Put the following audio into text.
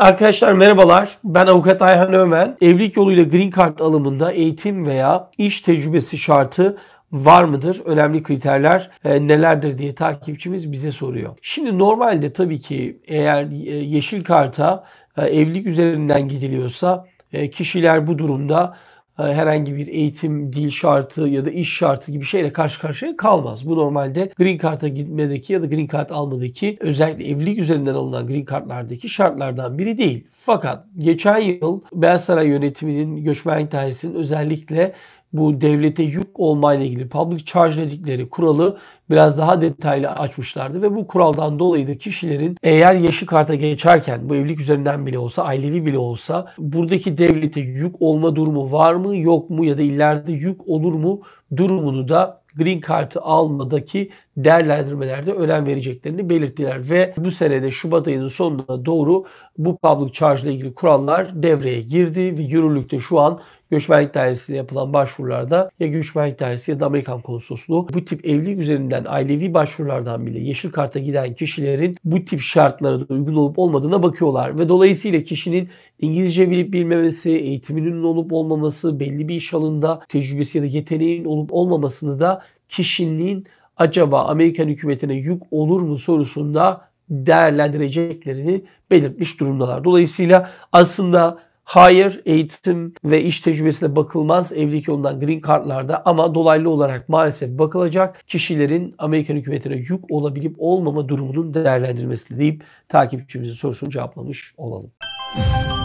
Arkadaşlar merhabalar. Ben avukat Ayhan Ömen. Evlilik yoluyla green card alımında eğitim veya iş tecrübesi şartı var mıdır? Önemli kriterler e, nelerdir diye takipçimiz bize soruyor. Şimdi normalde tabii ki eğer e, yeşil karta e, evlilik üzerinden gidiliyorsa e, kişiler bu durumda e, herhangi bir eğitim, dil şartı ya da iş şartı gibi şeyle karşı karşıya kalmaz. Bu normalde green card'a gitmedeki ya da green card almadaki özellikle evlilik üzerinden alınan green card'lardaki şartlardan biri değil. Fakat geçen yıl Beyaz Saray yönetiminin göçmen tersinin özellikle bu devlete yük olmayla ilgili public charge dedikleri kuralı biraz daha detaylı açmışlardı ve bu kuraldan dolayı da kişilerin eğer yeşil karta geçerken bu evlilik üzerinden bile olsa ailevi bile olsa buradaki devlete yük olma durumu var mı yok mu ya da ileride yük olur mu durumunu da green kartı almadaki değerlendirmelerde önem vereceklerini belirttiler ve bu senede Şubat ayının sonuna doğru bu public charge ile ilgili kurallar devreye girdi ve yürürlükte şu an Göçmenlik idaresiyle yapılan başvurularda ya göçmenlik idaresi ya da Amerikan konsolosluğu bu tip evlilik üzerinden ailevi başvurulardan bile yeşil karta giden kişilerin bu tip şartlara uygun olup olmadığına bakıyorlar ve dolayısıyla kişinin İngilizce bilip bilmemesi, eğitiminin olup olmaması, belli bir iş alanında tecrübesi ya da yeteneğinin olup olmamasını da kişinin acaba Amerikan hükümetine yük olur mu sorusunda değerlendireceklerini belirtmiş durumdalar. Dolayısıyla aslında Hayır eğitim ve iş tecrübesine bakılmaz evdeki yolundan green cardlarda ama dolaylı olarak maalesef bakılacak kişilerin Amerikan hükümetine yük olabilip olmama durumunun değerlendirilmesi deyip takipçimizin sorusunu cevaplamış olalım. Müzik